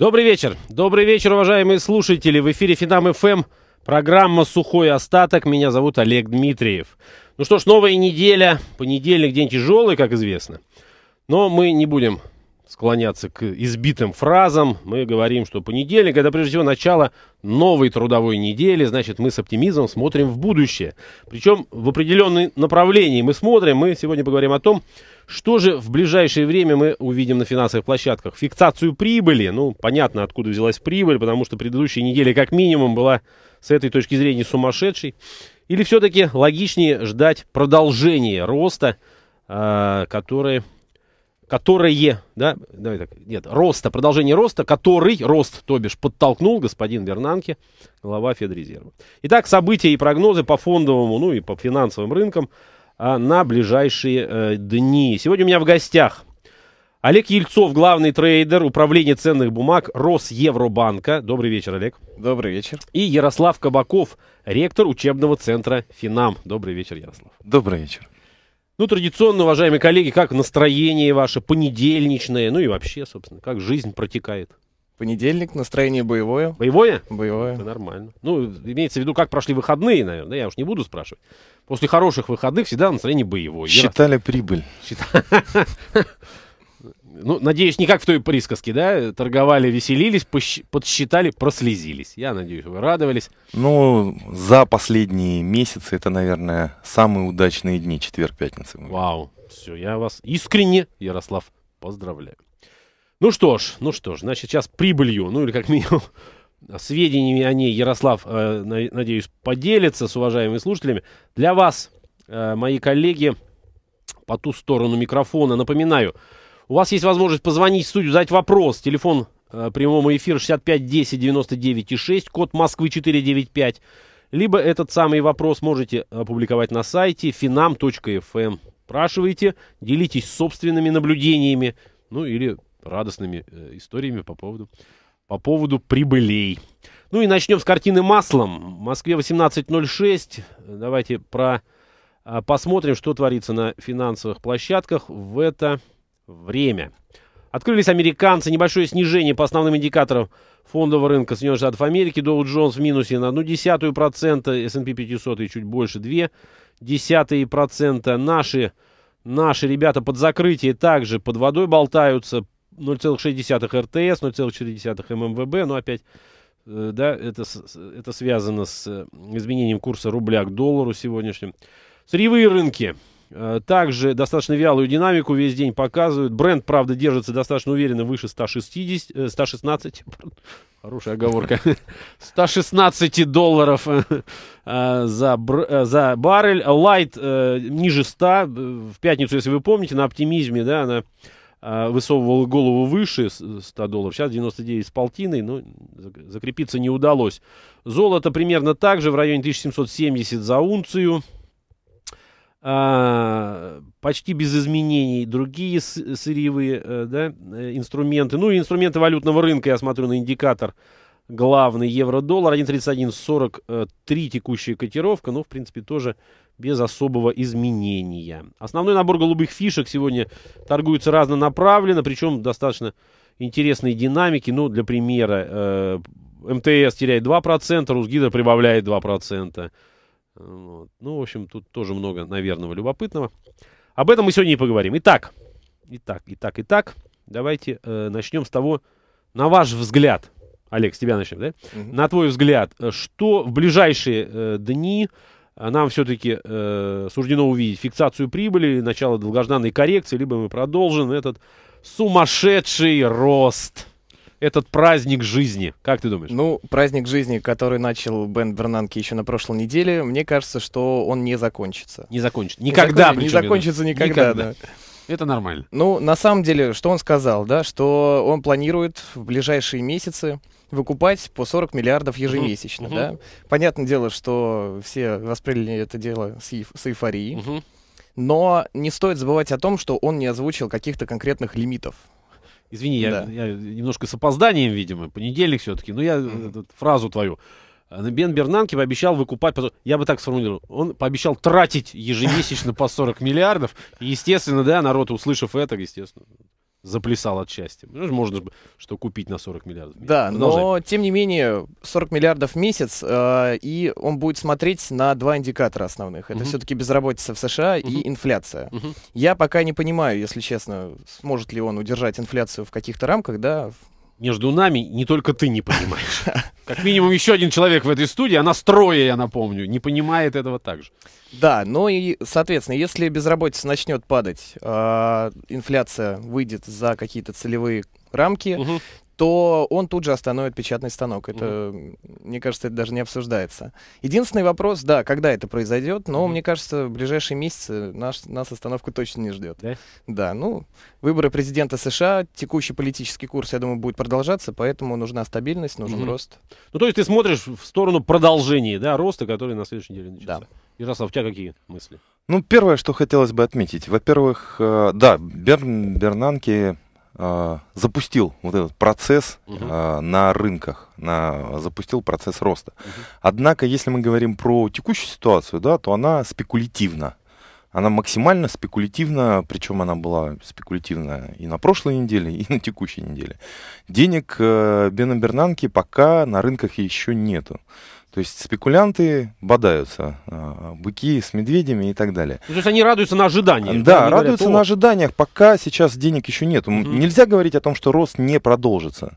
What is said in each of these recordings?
Добрый вечер. Добрый вечер, уважаемые слушатели. В эфире Финам ФМ. Программа «Сухой остаток». Меня зовут Олег Дмитриев. Ну что ж, новая неделя. Понедельник день тяжелый, как известно. Но мы не будем склоняться к избитым фразам. Мы говорим, что понедельник – это прежде всего начало новой трудовой недели. Значит, мы с оптимизмом смотрим в будущее. Причем в определенном направлении мы смотрим. Мы сегодня поговорим о том, что же в ближайшее время мы увидим на финансовых площадках? Фиксацию прибыли. Ну, понятно, откуда взялась прибыль, потому что предыдущая неделя как минимум была с этой точки зрения сумасшедшей. Или все-таки логичнее ждать продолжения роста, а, которое, которое, да, давай так, нет, роста, продолжение роста, который, рост, то бишь, подтолкнул господин Бернанке, глава Федрезерва. Итак, события и прогнозы по фондовому, ну и по финансовым рынкам а, на ближайшие э, дни. Сегодня у меня в гостях Олег Ельцов, главный трейдер управления ценных бумаг Росевробанка. Добрый вечер, Олег. Добрый вечер. И Ярослав Кабаков, ректор учебного центра «Финам». Добрый вечер, Ярослав. Добрый вечер. Ну, традиционно, уважаемые коллеги, как настроение ваше понедельничное, ну и вообще, собственно, как жизнь протекает? Понедельник, настроение боевое. Боевое? Боевое. Это нормально. Ну, имеется в виду, как прошли выходные, наверное. Я уж не буду спрашивать. После хороших выходных всегда настроение боевое. Считали Я... прибыль. Ну, надеюсь, не как в той присказке, да? Торговали, веселились, подсчитали, прослезились. Я надеюсь, вы радовались. Ну, за последние месяцы это, наверное, самые удачные дни четверг пятница Вау. Все, я вас искренне, Ярослав, поздравляю. Ну что ж, ну что ж, значит, сейчас прибылью, ну или как минимум сведениями о ней Ярослав, э, надеюсь, поделится с уважаемыми слушателями. Для вас, э, мои коллеги, по ту сторону микрофона, напоминаю, у вас есть возможность позвонить в студию, задать вопрос. Телефон э, прямого эфира 65 10 99 6, код Москвы 495. Либо этот самый вопрос можете опубликовать на сайте finam.fm. Эм. Спрашивайте, делитесь собственными наблюдениями, ну или радостными э, историями по поводу, по поводу прибылей. Ну и начнем с картины маслом. В Москве 18.06. Давайте про, э, посмотрим, что творится на финансовых площадках в это время. Открылись американцы. Небольшое снижение по основным индикаторам фондового рынка Соединенных Штатов Америки. Доу Джонс в минусе на одну десятую процента. S&P 500 и чуть больше десятые процента. Наши, наши ребята под закрытие также под водой болтаются. 0,6 РТС, 0,4 ММВБ, но опять э, да, это, это связано с э, изменением курса рубля к доллару сегодняшним. Сырьевые рынки э, также достаточно вялую динамику весь день показывают. Бренд, правда, держится достаточно уверенно выше 160, 116, хорошая оговорка, 116 долларов за, за баррель. Лайт ниже 100. В пятницу, если вы помните, на оптимизме, да, она а, высовывал голову выше 100 э, долларов, сейчас 99 с полтиной, но ну, закрепиться не удалось. Золото примерно так же, в районе 1770 за унцию. А, почти без изменений. Другие сырьевые э, да, э, инструменты, ну и инструменты валютного рынка, я смотрю на индикатор, главный евро-доллар 1.3143 э, текущая котировка, но в принципе тоже без особого изменения. Основной набор голубых фишек сегодня торгуется разнонаправленно, причем достаточно интересные динамики. Ну, для примера, э, МТС теряет 2%, Русгидро прибавляет 2%. Вот. Ну, в общем, тут тоже много, наверное, любопытного. Об этом мы сегодня и поговорим. Итак, итак, итак, итак, давайте э, начнем с того, на ваш взгляд – Олег, с тебя начнем, да? Угу. На твой взгляд, что в ближайшие э, дни э, нам все-таки э, суждено увидеть? Фиксацию прибыли, начало долгожданной коррекции, либо мы продолжим этот сумасшедший рост? этот праздник жизни? Как ты думаешь? Ну, праздник жизни, который начал Бен Бернанки еще на прошлой неделе, мне кажется, что он не закончится. Не закончится. Никогда. Не, закончится, не закончится никогда, никогда. да. Это нормально. Ну, на самом деле, что он сказал, да, что он планирует в ближайшие месяцы выкупать по 40 миллиардов ежемесячно. Угу. Да? Понятное дело, что все восприняли это дело с, эйф- эйфорией. Угу. Но не стоит забывать о том, что он не озвучил каких-то конкретных лимитов. Извини, да. я, я немножко с опозданием, видимо, понедельник все-таки, но я mm фразу твою. Э, Бен Бернанке пообещал выкупать, я бы так сформулировал, он пообещал тратить ежемесячно по 40 миллиардов, естественно, да, народ, услышав это, естественно, заплясал от счастья. Можно что купить на 40 миллиардов. В да, Продолжай. но тем не менее 40 миллиардов в месяц, э, и он будет смотреть на два индикатора основных. Это угу. все-таки безработица в США угу. и инфляция. Угу. Я пока не понимаю, если честно, сможет ли он удержать инфляцию в каких-то рамках, да, между нами не только ты не понимаешь. Как минимум еще один человек в этой студии, она строя, я напомню, не понимает этого также. Да, ну и, соответственно, если безработица начнет падать, э, инфляция выйдет за какие-то целевые рамки, угу то он тут же остановит печатный станок. Это, mm-hmm. мне кажется, это даже не обсуждается. Единственный вопрос, да, когда это произойдет, но, mm-hmm. мне кажется, в ближайшие месяцы наш, нас остановка точно не ждет. Да? Yeah. Да, ну, выборы президента США, текущий политический курс, я думаю, будет продолжаться, поэтому нужна стабильность, нужен mm-hmm. рост. Ну, то есть ты смотришь в сторону продолжения, да, роста, который на следующей неделе начнется. Да. Ярослав, у тебя какие мысли? Ну, первое, что хотелось бы отметить. Во-первых, э, да, Бер... Бернанки а, запустил вот этот процесс угу. на рынках, на, запустил процесс роста. Однако, если мы говорим про текущую ситуацию, да, то она спекулятивна. Она максимально спекулятивна, причем она была спекулятивна и на прошлой неделе, и на текущей неделе. Денег э, Бена Бернанки пока на рынках еще нету. То есть спекулянты бодаются, а, быки с медведями и так далее. то есть они радуются на ожиданиях. Да, да радуются говорят, на ожиданиях, пока сейчас денег еще нет. Угу. Нельзя говорить о том, что рост не продолжится.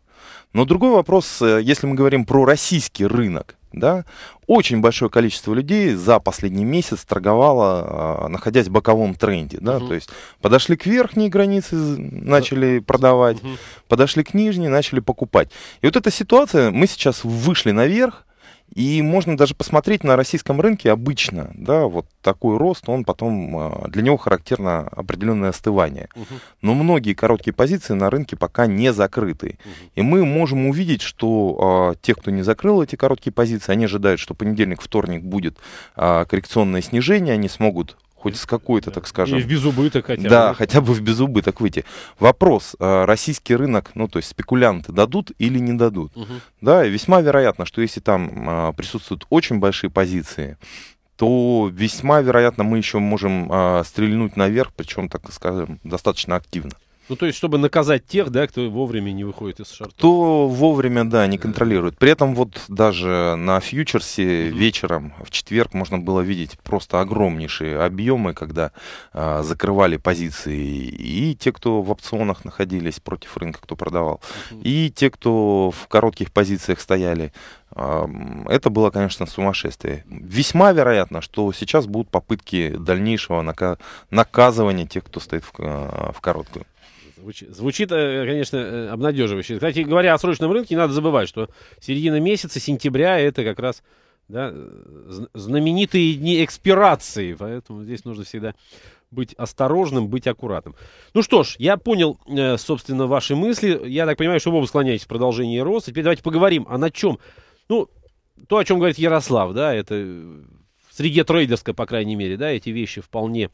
Но другой вопрос, э, если мы говорим про российский рынок, да, очень большое количество людей за последний месяц торговало, а, находясь в боковом тренде. Да? Угу. То есть подошли к верхней границе, начали продавать, угу. подошли к нижней, начали покупать. И вот эта ситуация, мы сейчас вышли наверх, и можно даже посмотреть на российском рынке обычно, да, вот такой рост, он потом, а, для него характерно определенное остывание. Угу. Но многие короткие позиции на рынке пока не закрыты. Угу. И мы можем увидеть, что э, те, кто не закрыл эти короткие позиции, они ожидают, что понедельник, вторник будет э, коррекционное снижение, они смогут хоть с какой-то, так скажем... И в безубыток хотя бы. Да, хотя бы в безубыток выйти. Вопрос, а, российский рынок, ну, то есть спекулянты дадут или не дадут? Угу. Да, весьма вероятно, что если там а, присутствуют очень большие позиции, то весьма вероятно мы еще можем э, стрельнуть наверх, причем, так скажем, достаточно активно. Ну, то есть, чтобы наказать тех, да, кто вовремя не выходит из шарта. Кто вовремя, да, не контролирует. При этом вот даже на фьючерсе вечером в четверг можно было видеть просто огромнейшие объемы, когда а, закрывали позиции и те, кто в опционах находились против рынка, кто продавал, и те, кто в коротких позициях стояли. Это было, конечно, сумасшествие. Весьма вероятно, что сейчас будут попытки дальнейшего нака- наказывания тех, кто стоит в, а, в короткую. Звучит, звучит, э, конечно, э, обнадеживающе. Кстати, говоря о срочном рынке, не надо забывать, что середина месяца, сентября, это как раз да, знаменитые дни экспирации. Поэтому здесь нужно всегда быть осторожным, быть аккуратным. Ну что ж, я понял, э, собственно, ваши мысли. Я так понимаю, что вы оба склоняетесь в продолжении роста. Теперь давайте поговорим, а на чем? Ну, то, о чем говорит Ярослав, да, это среде трейдерской, по крайней мере, да, эти вещи вполне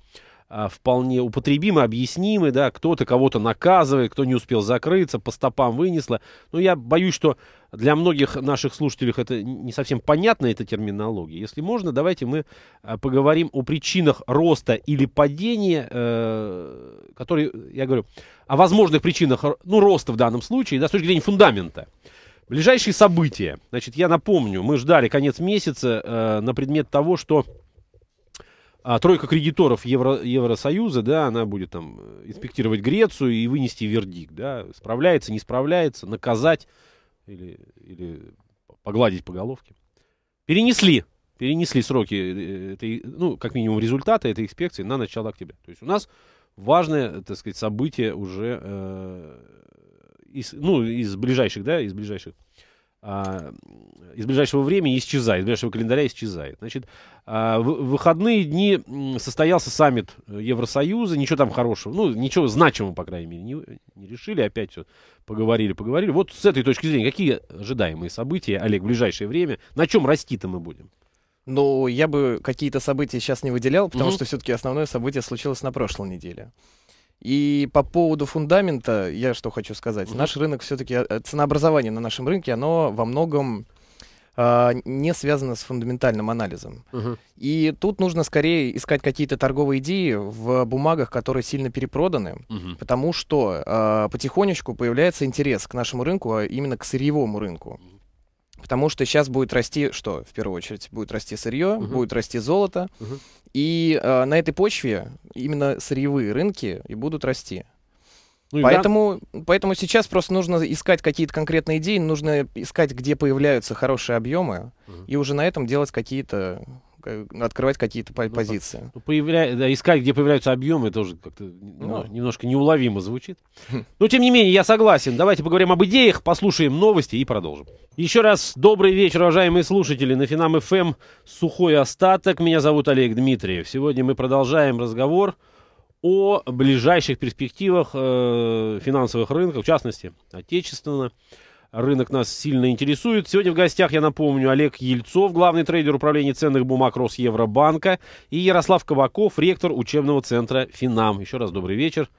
а, вполне употребимы, объяснимы, да, кто-то кого-то наказывает, кто не успел закрыться, по стопам вынесло. Но я боюсь, что для многих наших слушателей это не совсем понятна эта терминология. Если можно, давайте мы а, поговорим о причинах роста или падения, э, которые, я говорю, о возможных причинах, ну, роста в данном случае, да, с точки зрения фундамента. Ближайшие события. Значит, я напомню, мы ждали конец месяца э, на предмет того, что а, тройка кредиторов Евро, Евросоюза, да, она будет там э, инспектировать Грецию и вынести вердикт, да, справляется, не справляется, наказать или, или погладить по головке. Перенесли, перенесли сроки, э, этой, ну, как минимум результаты этой инспекции на начало октября. То есть у нас важное, так сказать, событие уже э, из, ну, из ближайших, да, из ближайших а, из ближайшего времени исчезает, из ближайшего календаря исчезает. Значит, а, в выходные дни состоялся саммит э, Евросоюза, ничего там хорошего, ну, ничего значимого, по крайней мере, не, не решили, опять все поговорили, поговорили. Вот с этой точки зрения, какие ожидаемые события, Олег, в ближайшее время, на чем расти-то мы будем? Ну, я бы какие-то события сейчас не выделял, потому угу. что все-таки основное событие случилось на прошлой неделе. И по поводу фундамента, я что хочу сказать. mm Наш рынок все-таки, э, ценообразование на нашем рынке, оно во многом а, не связано с фундаментальным анализом. mm И тут нужно скорее искать какие-то торговые идеи в бумагах, которые сильно перепроданы, mm потому что э, потихонечку появляется интерес к нашему рынку, а именно к сырьевому рынку. Потому что сейчас будет расти что? В первую очередь будет расти сырье, угу. будет расти золото. Угу. И э, на этой почве именно сырьевые рынки и будут расти. Ну, поэтому, да. поэтому сейчас просто нужно искать какие-то конкретные идеи, нужно искать, где появляются хорошие объемы, угу. и уже на этом делать какие-то открывать какие-то ну, позиции. Ну, появля... да, искать, где появляются объемы, тоже как-то ну, ну. немножко неуловимо звучит. Хм. Но, тем не менее, я согласен. Давайте поговорим об идеях, послушаем новости и продолжим. Еще раз добрый вечер, уважаемые слушатели. На Финам ФМ эм сухой остаток. Меня зовут Олег Дмитриев. Сегодня мы продолжаем разговор о ближайших перспективах э, финансовых рынков, в частности, отечественного. Рынок нас сильно интересует. Сегодня в гостях, я напомню, Олег Ельцов, главный трейдер управления ценных бумаг Росевробанка, и Ярослав Кабаков, ректор учебного центра «Финам». Еще раз добрый вечер,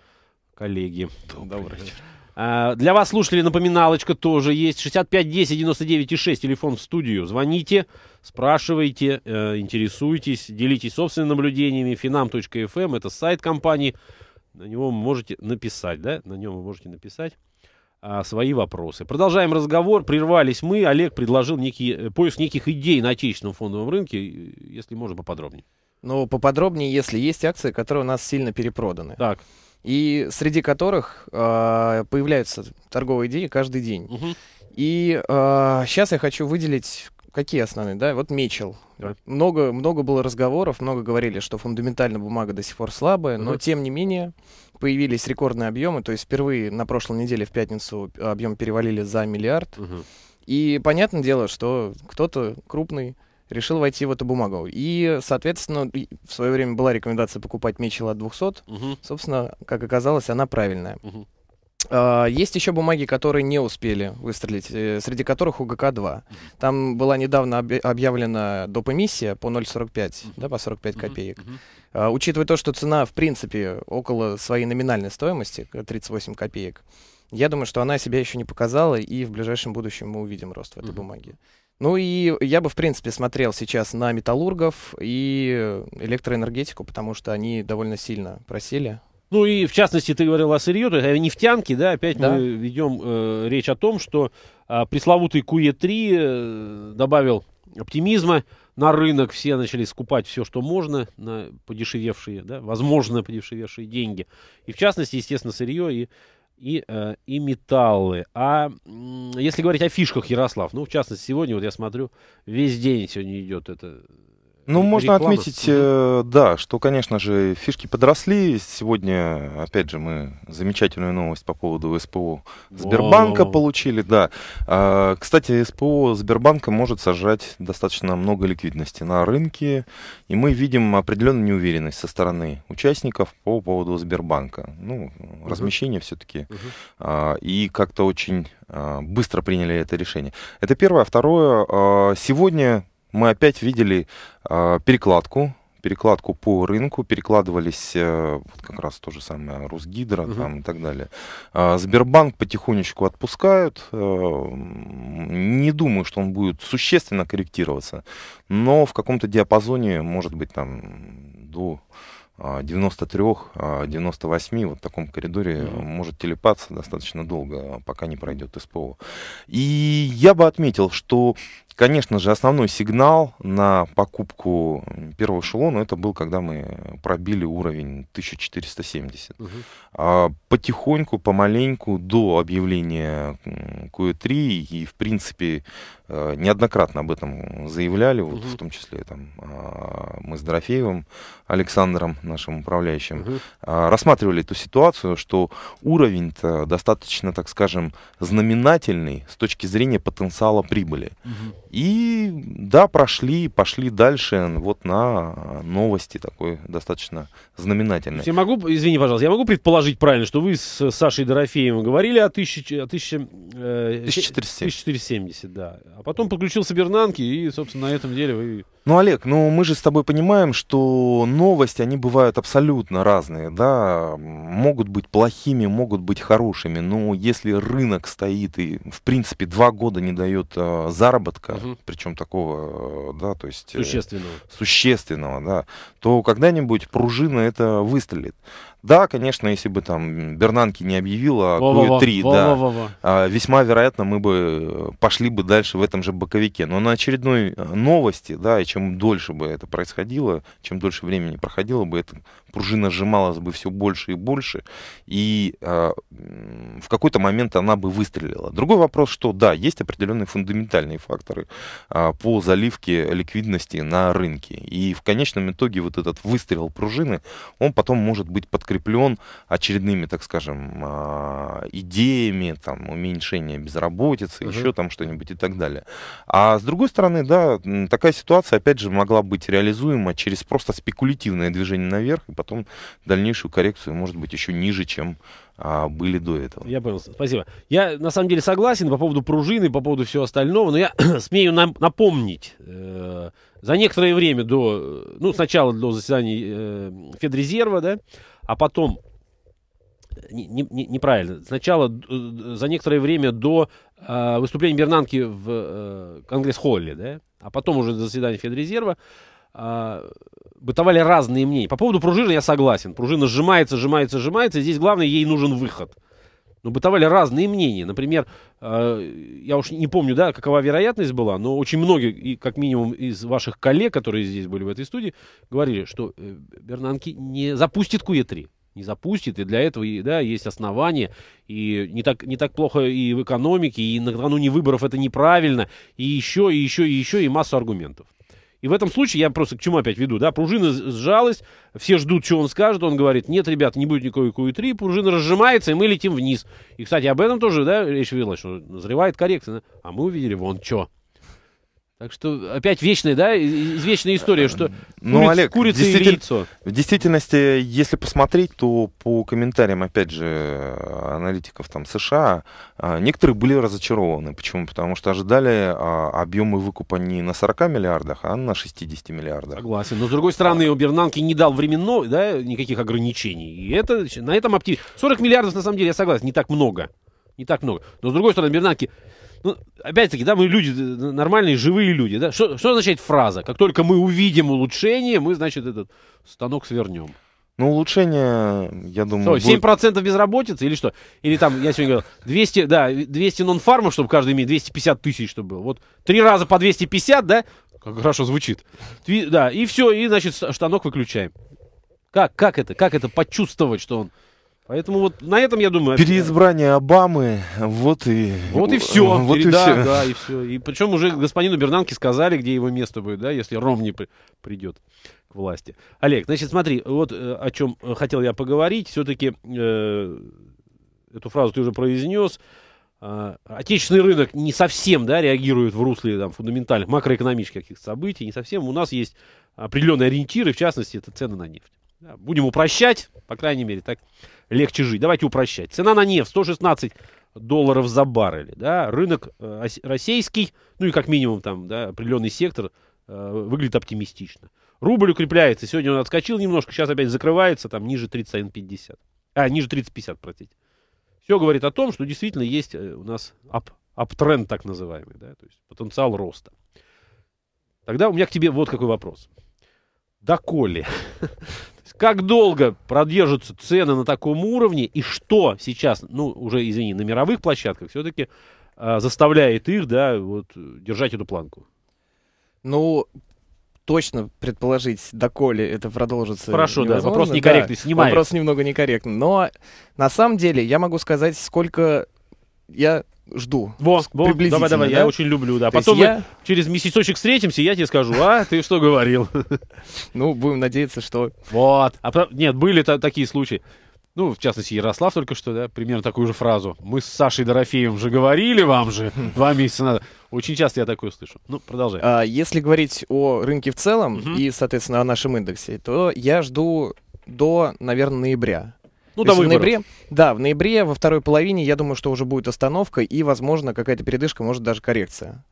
коллеги. Добрый, добрый вечер. А, для вас, слушатели, напоминалочка тоже есть. 65 10 99 6, телефон в студию. Звоните, спрашивайте, э, интересуйтесь, делитесь собственными наблюдениями. Finam.fm – это сайт компании. На него вы можете написать, да? На нем вы можете написать. А, свои вопросы. Продолжаем разговор. Прервались мы. Олег предложил некий, э, поиск неких идей на отечественном фондовом рынке, э, если можно поподробнее. Ну, поподробнее, если есть акции, которые у нас сильно перепроданы. Так. И среди которых э, появляются торговые идеи каждый день. Угу. И э, а, сейчас я хочу выделить какие основные, да? Вот Мечел. Много, много было разговоров, много говорили, что фундаментально бумага до сих пор слабая, угу. но тем не менее появились рекордные объемы, то есть впервые на прошлой неделе в пятницу объем перевалили за миллиард. Угу. И понятное дело, что кто-то крупный решил войти в эту бумагу. И, соответственно, в свое время была рекомендация покупать мечела от 200. Угу. Собственно, как оказалось, она правильная. Угу. Есть еще бумаги, которые не успели выстрелить, э, среди которых УГК-2. Там была недавно объявлена доп. эмиссия по 0,45, mm-hmm. да, по 45 копеек. Mm-hmm. А, учитывая то, что цена, в принципе, около своей номинальной стоимости, 38 э, копеек, я думаю, что она себя еще не показала, и в ближайшем будущем мы увидим рост в этой mm-hmm. бумаге. Ну и я бы, в принципе, смотрел сейчас на металлургов и электроэнергетику, потому что они довольно сильно просели. Ну и, в частности, ты говорил о сырье, то э, есть о нефтянке, да, опять да. мы ведем э, речь о том, что э, пресловутый QE3 э, добавил оптимизма, на рынок все начали скупать все, что можно, на подешевевшие, да, возможно, подешевевшие деньги. И в частности, естественно, сырье и и, э, и металлы. А если говорить о фишках, Ярослав, ну, в частности, сегодня, вот я смотрю, весь день сегодня идет это ну, можно отметить, э, да, что, конечно же, фишки подросли. Сегодня, опять же, мы замечательную новость по поводу СПО Сбербанка Воу. получили, да. А, кстати, СПО Сбербанка может сожрать достаточно много ликвидности на рынке, и мы видим определенную неуверенность со стороны участников по поводу Сбербанка. Ну, угу. размещение все-таки. Угу. А, и как-то очень а, быстро приняли это решение. Это первое. Второе, а, сегодня мы опять видели а, перекладку, перекладку по рынку, перекладывались э, вот как раз то же самое Русгидро угу. там, и так далее. А, Сбербанк потихонечку отпускают. Э, не думаю, что он будет существенно корректироваться, но в каком-то диапазоне, может быть, там до 93-98, а, вот в таком коридоре mm-hmm. может телепаться достаточно долго, пока не пройдет СПО. И я бы отметил, что Конечно же, основной сигнал на покупку первого эшелона это был, когда мы пробили уровень 1470. Угу. А, потихоньку, помаленьку, до объявления Q3 и, в принципе, э, неоднократно об этом заявляли, угу. вот, в том числе там, а, мы с Дорофеевым Александром, нашим управляющим, угу. рассматривали эту ситуацию, что уровень-то достаточно, так скажем, знаменательный с точки зрения потенциала прибыли. Угу. И да, прошли, пошли дальше вот на новости такой достаточно знаменательной. Я могу, извини, пожалуйста, я могу предположить правильно, что вы с Сашей Дорофеевым говорили о, тысяч, о тысяче, э, 1470. 1470, да. А потом подключился Бернанки и, собственно, на этом деле вы... Ну, Олег, ну мы же с тобой понимаем, что новости, они бывают абсолютно разные, да, могут быть плохими, могут быть хорошими, но если рынок стоит и, в принципе, два года не дает э, заработка, угу. причем такого, э, да, то есть... Э, существенного. Существенного, да, то когда-нибудь пружина это выстрелит. Да, конечно, если бы там Бернанки не объявила, а ГУ-3, да, во, а, весьма вероятно, мы бы э, пошли бы дальше в этом же боковике. Но на очередной новости, да, и чем дольше бы это происходило, чем дольше времени проходило бы, это пружина сжималась бы все больше и больше, и э, в какой-то момент она бы выстрелила. Другой вопрос, что да, есть определенные фундаментальные факторы э, по заливке ликвидности на рынке. И в конечном итоге вот этот выстрел пружины, он потом может быть подкреплен очередными, так скажем, э, идеями, там, уменьшение безработицы, угу. еще там что-нибудь и так далее. А с другой стороны, да, такая ситуация, опять же, могла быть реализуема через просто спекулятивное движение наверх, потом дальнейшую коррекцию, может быть, еще ниже, чем а, были до этого. Я понял, спасибо. Я на самом деле согласен по поводу пружины, по поводу всего остального, но я смею нам, напомнить, э, за некоторое время до, ну, сначала до заседания э, Федрезерва, да, а потом э, не, не, неправильно. Сначала э, за некоторое время до э, выступления Бернанки в э, Конгресс-холле, да, а потом уже до заседания Федрезерва, а, бытовали разные мнения. По поводу пружины я согласен. Пружина сжимается, сжимается, сжимается, здесь главное, ей нужен выход. Но бытовали разные мнения. Например, а, я уж не помню, да, какова вероятность была, но очень многие, как минимум из ваших коллег, которые здесь были в этой студии, говорили, что э, Бернанки не запустит КУЕ-3 не запустит, и для этого да, есть основания, и не так, не так плохо и в экономике, и на кануне выборов это неправильно, и еще, и еще, и еще, и массу аргументов. И в этом случае я просто к чему опять веду, да, пружина сжалась, все ждут, что он скажет, он говорит, нет, ребята, не будет никакой Q3, пружина разжимается, и мы летим вниз. И, кстати, об этом тоже, да, речь велась, что назревает коррекция, да? а мы увидели вон что. Так что опять вечная, да, извечная история, что э, э, ну, курица, Олег, курица действитель... или яйцо. В действительности, если посмотреть, то по комментариям, опять же, аналитиков там США, э, некоторые были разочарованы. Почему? Потому что ожидали а, объемы выкупа не на 40 миллиардах, а на 60 миллиардах. Согласен. Но, с другой стороны, а. Бернанки не дал временно, да, никаких ограничений. И это, на этом оптимизм. 40 миллиардов, на самом деле, я согласен, не так много. Не так много. Но, с другой стороны, Бернанки ну, опять-таки, да, мы люди, э, нормальные, живые люди, да. Что, что означает фраза? Как только мы увидим улучшение, мы, значит, этот станок свернем. Ну, улучшение, я думаю... Что, 7% будет... безработицы или что? Или там, я сегодня говорил, 200, да, 200 нон-фармов, чтобы каждый имеет 250 тысяч, чтобы было. Вот три раза по 250, да? Как хорошо звучит. Да, и все, и, значит, штанок выключаем. Как, как это, как это почувствовать, что он Поэтому вот на этом, я думаю... Переизбрание Обамы, вот и... Вот и все. Вот Переда, и все. Да, и все. И причем уже господину Бернанке сказали, где его место будет, да, если Ромни при... придет к власти. Олег, значит, смотри, вот э, о чем э, хотел я поговорить. Все-таки э, эту фразу ты уже произнес. Э, а, отечественный рынок не совсем, да, реагирует в русле там, фундаментальных макроэкономических событий. Не совсем. У нас есть определенные ориентиры, в частности, это цены на нефть. Будем упрощать, по крайней мере, так легче жить. Давайте упрощать. Цена на нефть 116 долларов за баррель. Да? Рынок э, российский, ну и как минимум там да, определенный сектор э, выглядит оптимистично. Рубль укрепляется. Сегодня он отскочил немножко, сейчас опять закрывается там ниже 30,50. А, ниже 30,50, простите. Все говорит о том, что действительно есть э, у нас ап, аптренд так называемый, да, то есть потенциал роста. Тогда у меня к тебе вот какой вопрос. Доколе Как долго продержатся цены на таком уровне и что сейчас, ну, уже, извини, на мировых площадках все-таки э, а, заставляет их, да, вот, держать эту планку? Ну, точно предположить, доколе это продолжится. Хорошо, да, вопрос некорректный, да, снимаем. Вопрос немного некорректный, но на самом деле я могу сказать, сколько я жду. Во, во давай, давай, да? я очень люблю, да. То Потом я... мы через месяцочек встретимся, я тебе скажу, а, ты что говорил? Ну, будем надеяться, что... Вот. А, нет, были такие случаи. Ну, в частности, Ярослав только что, да, примерно такую же фразу. Мы с Сашей Дорофеевым же говорили вам же два месяца назад. Очень часто я такое слышу. Ну, продолжай. А, если говорить о рынке в целом угу. и, соответственно, о нашем индексе, то я жду до, наверное, ноября. Ну, до в ноябре, да, в ноябре, во второй половине, я думаю, что уже будет остановка и, возможно, какая-то передышка, может, даже коррекция.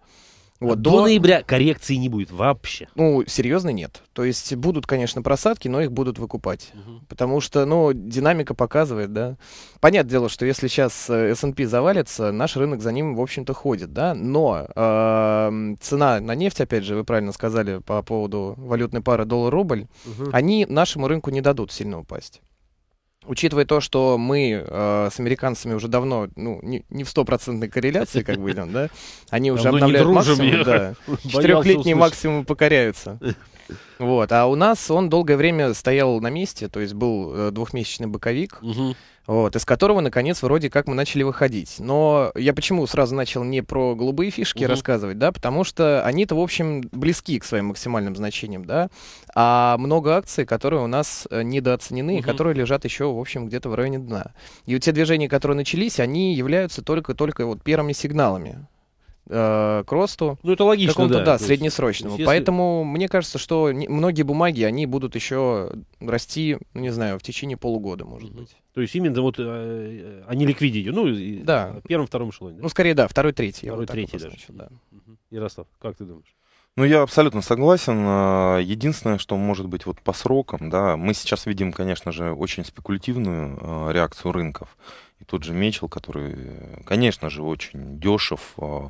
Вот, до, до ноября коррекции не будет вообще. Ну, серьезно, нет. То есть будут, конечно, просадки, но их будут выкупать. Угу. Потому что, ну, динамика показывает, да. Понятное дело, что если сейчас S&P э, завалится, наш рынок за ним, в общем-то, ходит, да. Но э, цена на нефть, опять же, вы правильно сказали по поводу валютной пары доллар-рубль, угу. они нашему рынку не дадут сильно упасть учитывая то, что мы э, с американцами уже давно, ну, не, не в стопроцентной корреляции, как бы идем, да, они уже обновляют максимум, да, четырехлетние максимумы покоряются. Вот. А у нас он долгое время стоял на месте, то есть был э, двухмесячный боковик, угу. вот, из которого, наконец, вроде как мы начали выходить. Но я почему сразу начал не про голубые фишки угу. рассказывать, да, потому что они-то, в общем, близки к своим максимальным значениям, да, а много акций, которые у нас э, недооценены угу. и которые лежат еще, в общем, где-то в районе дна. И вот те движения, которые начались, они являются только-только вот первыми сигналами Э, к росту. Ну, это логично, да. да среднесрочному. Если... Поэтому мне кажется, что не, многие бумаги, они будут еще расти, ну, не знаю, в течение полугода, может быть. То есть именно вот э, э они ликвидите. Ну, да. первом, втором эшелоне. Да? Ну, скорее, да, второй, третий. Второй, вот третий даже. Значу, да. Угу. Ярослав, как ты думаешь? Ну, я абсолютно согласен. Э, единственное, что может быть вот по срокам, да, мы сейчас видим, конечно же, очень спекулятивную реакцию рынков. И тот же Мечел, который, э, конечно же, очень дешев э,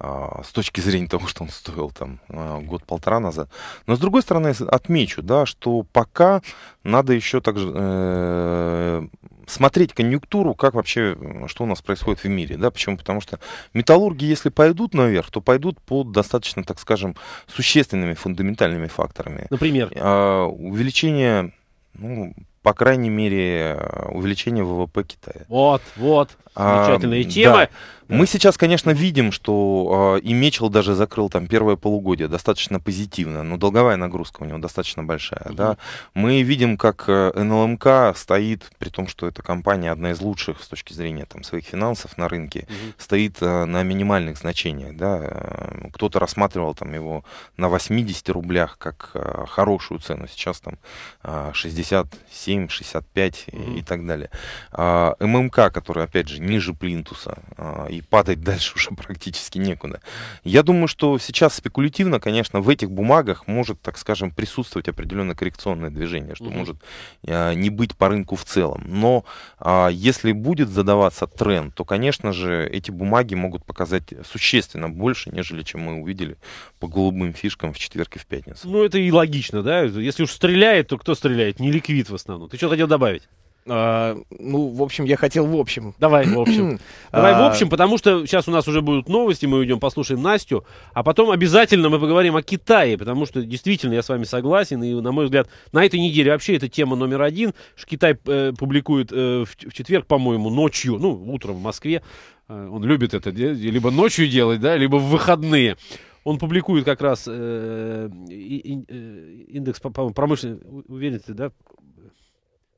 э, с точки зрения того, что он стоил там год-полтора назад. Но с другой стороны, отмечу, да, что пока надо еще также э, смотреть конъюнктуру, как вообще, что у нас происходит в мире, да, почему? Потому что металлурги, если пойдут наверх, то пойдут под достаточно, так скажем, существенными фундаментальными факторами. Например? Э, увеличение ну, по крайней мере, э, увеличение ВВП Китая. Вот, вот, замечательные а, темы. Да. Мы сейчас, конечно, видим, что э, и Мечел даже закрыл там первое полугодие достаточно позитивно, но долговая нагрузка у него достаточно большая. Да? Мы видим, как э, НЛМК стоит, при том, что эта компания одна из лучших с точки зрения там, своих финансов на рынке, угу. стоит э, на минимальных значениях. Да? Кто-то рассматривал там, его на 80 рублях как э, хорошую цену, сейчас там э, 67, 65 угу. и, и так далее. Э, ММК, который, опять же, ниже Плинтуса, а, и падать дальше уже практически некуда. Я думаю, что сейчас спекулятивно, конечно, в этих бумагах может, так скажем, присутствовать определенное коррекционное движение, что угу. может э, не быть по рынку в целом. Но э, если будет задаваться тренд, то, конечно же, эти бумаги могут показать существенно больше, нежели чем мы увидели по голубым фишкам в четверг и в пятницу. Ну, это и логично, да? Если уж стреляет, то кто стреляет? Не ликвид в основном. Ты что хотел добавить? А, ну, в общем, я хотел в общем. Давай в общем. Давай в а, общем, потому что сейчас у нас уже будут новости, мы уйдем, послушаем Настю, а потом обязательно мы поговорим о Китае, потому что действительно я с вами согласен, и, на мой взгляд, на этой неделе вообще это тема номер один. Китай э, публикует э, в, в четверг, по-моему, ночью, ну, утром в Москве, э, он любит это либо ночью делать, да, либо в выходные он публикует как раз э, и, э, индекс промышленной уверенности, да,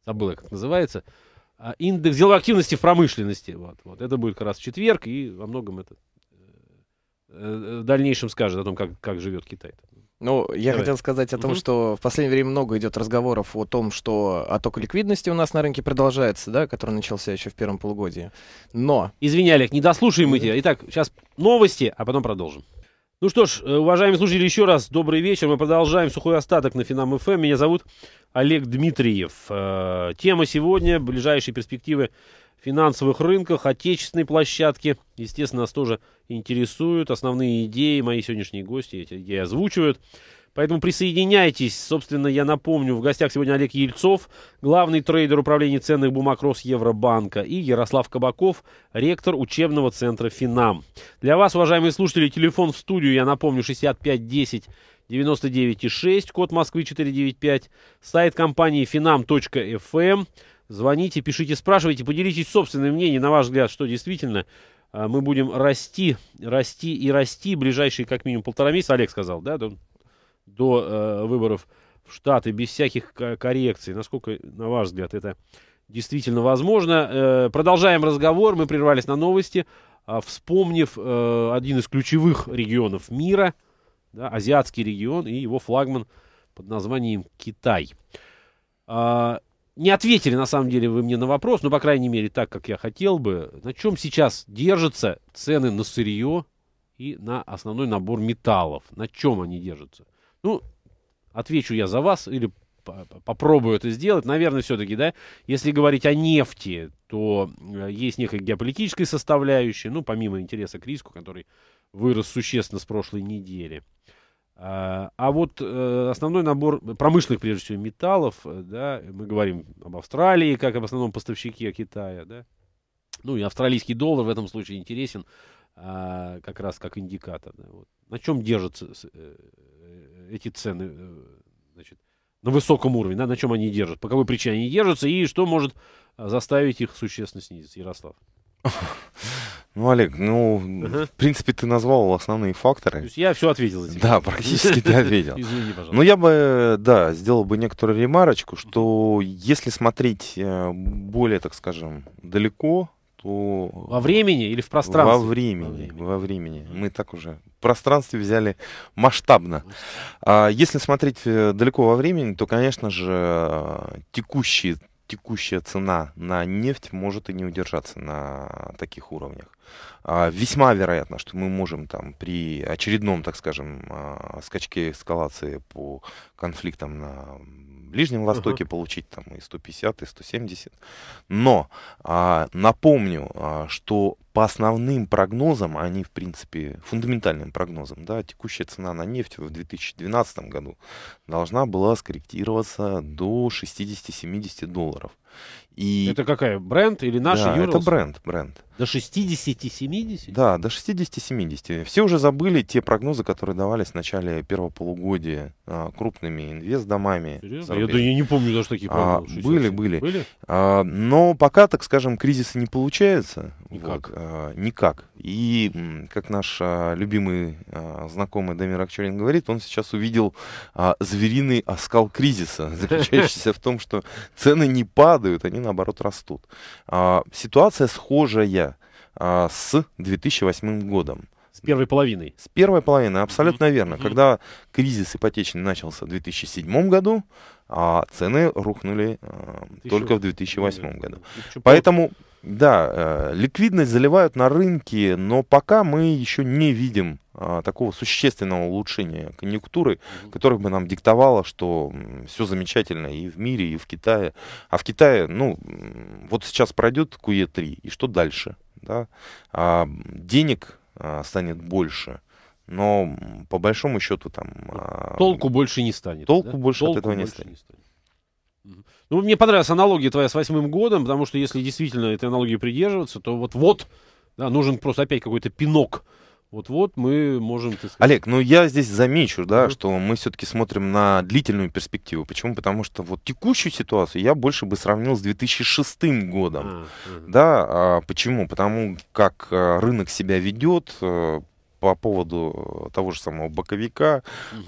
забыл, как это называется, а, индекс деловой активности в промышленности. Вот, вот. Это будет как раз в четверг, и во многом это э, э, в дальнейшем скажет о том, как, как живет Китай. Ну, я Давай. хотел сказать о том, угу. что в последнее время много идет разговоров о том, что отток ликвидности у нас на рынке продолжается, да, который начался еще в первом полугодии. Но... Извини, Олег, не дослушаем мы тебя. Итак, сейчас новости, а потом продолжим. Ну что ж, э, уважаемые слушатели, еще раз добрый вечер. Мы продолжаем сухой остаток на Финам ФМ. Меня зовут Олег Дмитриев. Э, тема сегодня – ближайшие перспективы финансовых рынков, отечественной площадки. Естественно, нас тоже интересуют основные идеи. Мои сегодняшние гости эти идеи озвучивают. Поэтому присоединяйтесь. Собственно, я напомню, в гостях сегодня Олег Ельцов, главный трейдер управления ценных бумаг Росевробанка, и Ярослав Кабаков, ректор учебного центра «Финам». Для вас, уважаемые слушатели, телефон в студию, я напомню, 6510 99,6, код Москвы 495, сайт компании финам.фм, эм». Звоните, пишите, спрашивайте, поделитесь собственным мнением, на ваш взгляд, что действительно а, мы будем расти, расти и расти ближайшие как минимум полтора месяца, Олег сказал, да? до э, выборов в Штаты без всяких коррекций. Насколько, на ваш взгляд, это действительно возможно? Э, продолжаем разговор. Мы прервались на новости, э, вспомнив э, один из ключевых регионов мира, да, азиатский регион и его флагман под названием Китай. Э, не ответили, на самом деле, вы мне на вопрос, но, по крайней мере, так, как я хотел бы. На чем сейчас держатся цены на сырье и на основной набор металлов? На чем они держатся? Ну, отвечу я за вас или попробую это сделать. Наверное, все-таки, да, если говорить о нефти, то э, есть некая геополитическая составляющая, ну, помимо интереса к риску, который вырос существенно с прошлой недели. А, а вот э, основной набор промышленных, прежде всего, металлов, э, да, мы говорим об Австралии, как об основном поставщике Китая, да, ну и австралийский доллар в этом случае интересен а, как раз как индикатор. Да, вот. На чем держится эти цены э, значит, на высоком уровне, на, на чем они держат, по какой причине они держатся и что может э, заставить их существенно снизить, Ярослав? Ну, Олег, ну, uh-huh. в принципе, ты назвал основные факторы. То есть я все ответил. Этим. Да, практически ты ответил. Извини, пожалуйста. Но ну, я бы, да, сделал бы некоторую ремарочку, что если смотреть э, более, так скажем, далеко то... Во времени или в пространстве? Во времени, во времени. Во времени. Мы так уже в пространстве взяли масштабно. А если смотреть э, далеко во времени, то, конечно же, текущие, текущая цена на нефть может и не удержаться на таких уровнях. А, весьма вероятно, что мы можем там при очередном, так скажем, а, скачке эскалации по конфликтам на Ближнем Востоке uh-huh. получить там и 150, и 170. Но а, напомню, а, что по основным прогнозам, а они, в принципе, фундаментальным прогнозам, да, текущая цена на нефть в 2012 году должна была скорректироваться до 60-70 долларов. И... Это какая? Бренд или наш да, Юрлс? это бренд, бренд. До 60-70? Да, до 60-70. Все уже забыли те прогнозы, которые давались в начале первого полугодия а, крупными инвестдомами. Серьезно? Я, да, я не помню даже такие прогнозы. А, были, были. были? А, но пока, так скажем, кризисы не получаются. Никак. Вот. А, Э, никак. И, как наш а, любимый а, знакомый Дамир Акчурин говорит, он сейчас увидел а, звериный оскал кризиса, заключающийся в том, что цены не падают, они наоборот растут. Ситуация схожая с 2008 годом. С первой половиной. С первой половиной, абсолютно mm-hmm. верно. Когда кризис ипотечный начался в 2007 году, а цены рухнули э, только в 2008 году. Поэтому да, э, ликвидность заливают на рынке, но пока мы еще не видим а, такого существенного улучшения конъюнктуры, которое бы нам диктовало, что все замечательно и в мире, и в Китае. А в Китае, ну, вот сейчас пройдет QE3, и что дальше? Да? А денег а, станет больше, но по большому счету там... А, толку больше не станет. Толку да? больше толку от этого не станет. Не станет. Ну, мне понравилась аналогия твоя с восьмым годом, потому что если действительно этой аналогии придерживаться, то вот-вот, да, нужен просто опять какой-то пинок. Вот-вот мы можем... Так сказать... Олег, ну я здесь замечу, да, mm-hmm. что мы все-таки смотрим на длительную перспективу. Почему? Потому что вот текущую ситуацию я больше бы сравнил с 2006 годом. Mm-hmm. Да, а, почему? Потому как э, рынок себя ведет, э, по поводу того же самого боковика, угу.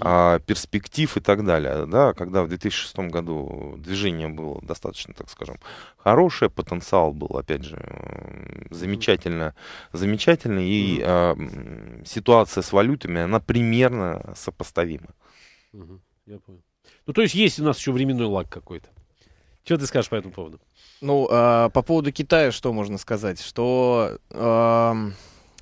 перспектив и так далее. Да, когда в 2006 году движение было достаточно, так скажем, хорошее, потенциал был, опять же, замечательно, замечательный, и а, ситуация с валютами, она примерно сопоставима. Угу. Я понял. Ну, то есть есть у нас еще временной лаг какой-то. Что ты скажешь по этому поводу? Ну, э, по поводу Китая что можно сказать? Что... Э,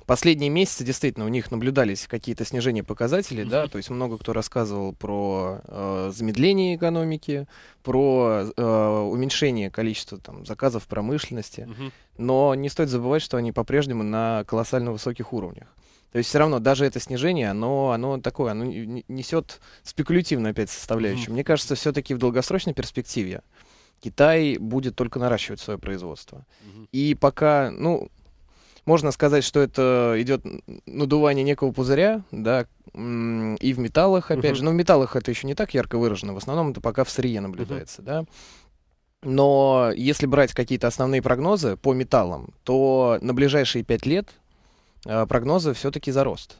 последние месяцы действительно у них наблюдались какие-то снижения показателей, да, то есть много кто рассказывал про э, замедление экономики, про э, уменьшение количества там, заказов промышленности, но не стоит забывать, что они по-прежнему на колоссально высоких уровнях. То есть все равно даже это снижение, оно, оно такое, оно несет спекулятивную опять составляющую. mm Мне кажется, все-таки в долгосрочной перспективе Китай будет только наращивать свое производство. mm И пока, ну, можно сказать, что это идет надувание некого пузыря, да, и в металлах, опять угу. же. Но в металлах это еще не так ярко выражено. В основном это пока в сырье наблюдается, угу. да. Но если брать какие-то основные прогнозы по металлам, то на ближайшие пять лет а, прогнозы все-таки за рост.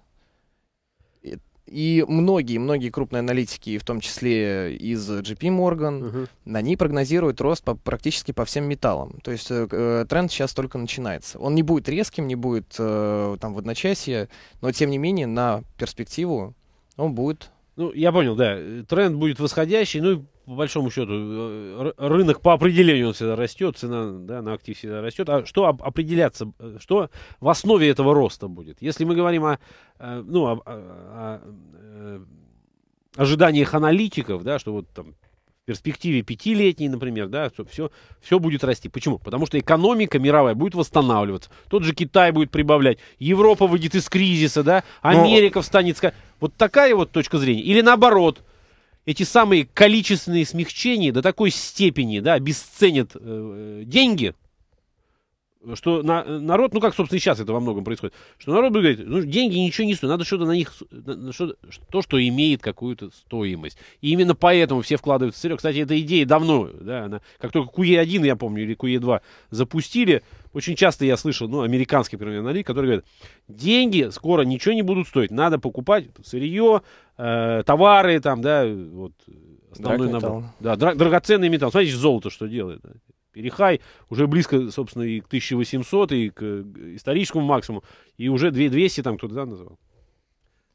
И многие-многие крупные аналитики, в том числе из JP Morgan, угу. они прогнозируют рост по, практически по всем металлам. То есть э, э тренд сейчас только начинается. Он не будет резким, не будет э, там в одночасье, но тем не менее на перспективу он будет ну, я понял, да. Тренд будет восходящий. Ну, по большому счету, э, рынок по определению всегда растет, цена да, на актив всегда растет. А что определяться, э, что в основе этого роста будет? Если мы говорим о, э, ну, о, о, о ожиданиях аналитиков, да, что вот там в перспективе пятилетней, например, да, что все, все будет расти. Почему? Потому что экономика мировая будет восстанавливаться. Тот же Китай будет прибавлять. Европа выйдет из кризиса, да, ну, Америка Но... встанет. Вот такая вот точка зрения. Или наоборот – эти самые количественные смягчения до такой степени, да, обесценят э, деньги, что на, народ, ну как, собственно, сейчас это во многом происходит, что народ будет говорить, ну, деньги ничего не стоят, надо что-то на них, на, что то, что имеет какую-то стоимость. И именно поэтому все вкладывают в сырье. Кстати, эта идея давно, да, она, как только QE1, я помню, или QE2 запустили, очень часто я слышал, ну, американских премьер-аналитиков, которые говорят, деньги скоро ничего не будут стоить, надо покупать сырье, э, товары, там, да, вот, основной набор. Да, дра- драгоценный металл. Смотрите, золото что делает. Да? Перехай уже близко, собственно, и к 1800, и к э, историческому максимуму, и уже 2200 там кто-то да, называл.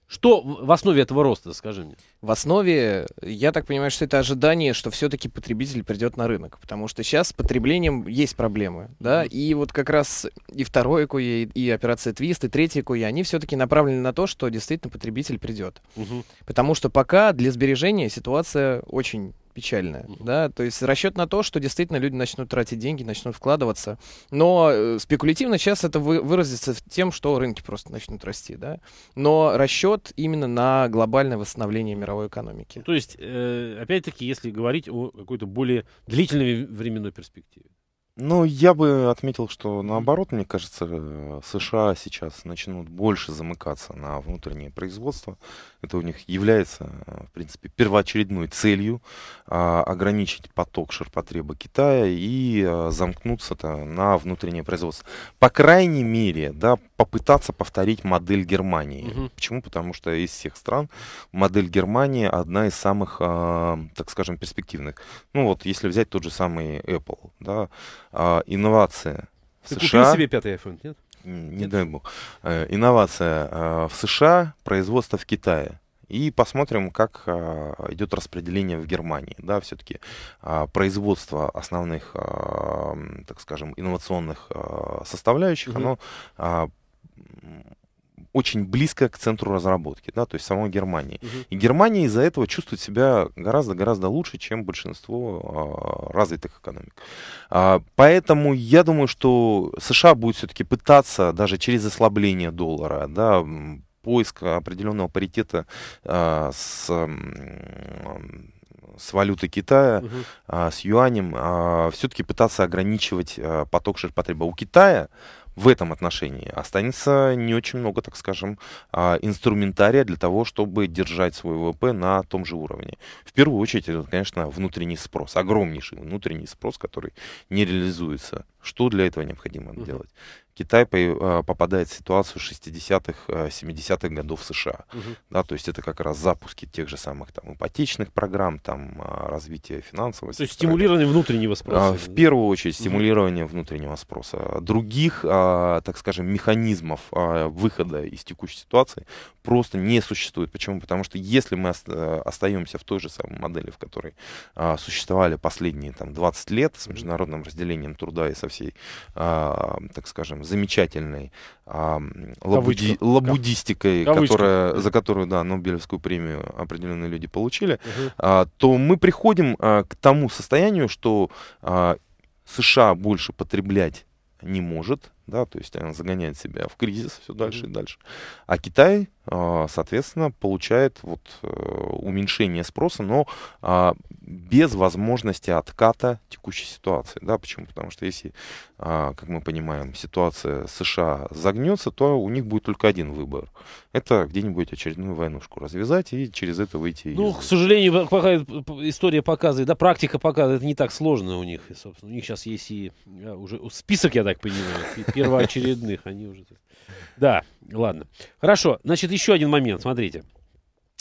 Что в основе этого роста, скажи мне? В основе, я так понимаю, что это ожидание, что все-таки потребитель придет на рынок, потому что сейчас с потреблением есть проблемы, да, и вот как раз и второе куе и операция Твист, и третье куе они все-таки направлены на то, что действительно потребитель придет. mm Потому что пока для сбережения ситуация очень печальная. Да? То есть расчет на то, что действительно люди начнут тратить деньги, начнут вкладываться. Но э, спекулятивно сейчас это выразится тем, что рынки просто начнут расти. Да? Но расчет именно на глобальное восстановление мировой экономики. То есть, э, опять-таки, если говорить о какой-то более длительной временной перспективе. Ну, я бы отметил, что наоборот, мне кажется, э, США сейчас начнут больше замыкаться на внутреннее производство. Это у них является, э, в принципе, первоочередной целью а, ограничить поток ширпотреба Китая и а, замкнуться-то на внутреннее производство. По крайней мере, да, попытаться повторить модель Германии. Угу. Почему? Потому что из всех стран модель Германии одна из самых, а, так скажем, перспективных. Ну вот, если взять тот же самый Apple, да, а, инновация в Ты США... купил себе пятый iPhone, нет? Не нет. дай бог. Э, инновация э, в США, производство в Китае. И посмотрим, как э, идет распределение в Германии. Да, все-таки а, производство основных, а, так скажем, инновационных а, составляющих, угу. оно очень близко к центру разработки, да, то есть самой Германии. Угу. И Германия из-за этого чувствует себя гораздо-гораздо лучше, чем большинство а, развитых экономик. А, поэтому я думаю, что США будет все-таки пытаться даже через ослабление доллара, да, поиск определенного паритета а, с а, с валютой Китая, угу. а, с юанем, а, все-таки пытаться ограничивать а, поток ширпотреба. У Китая в этом отношении останется не очень много, так скажем, а, инструментария для того, чтобы держать свой ВВП на том же уровне. В первую очередь, это, конечно, внутренний спрос, огромнейший внутренний спрос, который не реализуется. Что для этого необходимо uh-huh. делать? Китай а, попадает в ситуацию 60-х, 70-х а, годов США. Угу. Да, то есть это как раз запуски тех же самых там, ипотечных программ, там, а, развитие финансового То сектора. есть стимулирование внутреннего спроса. В первую очередь стимулирование угу. внутреннего спроса. Других, так скажем, механизмов выхода из текущей ситуации просто не существует. Почему? Потому что если мы остаемся в той же самой модели, в которой существовали последние там, 20 лет с международным разделением труда и со всей, так скажем, замечательной а, лабуди, лабудистикой, Которая, за которую да, Нобелевскую премию определенные люди получили, угу. а, то мы приходим а, к тому состоянию, что а, США больше потреблять не может, да, то есть она загоняет себя в кризис все дальше и дальше. А Китай а, соответственно, получает вот э, уменьшение спроса, но а, без возможности отката текущей ситуации. Да, почему? Потому что если, а, как мы понимаем, ситуация США загнется, то у них будет только один выбор. Это где-нибудь очередную войнушку развязать и через это выйти. Ну, из... к сожалению, пока история показывает, да, практика показывает, это не так сложно у них. собственно, у них сейчас есть и уже список, я так понимаю, первоочередных. Они уже... Да, ладно. Хорошо, значит, еще один момент, смотрите.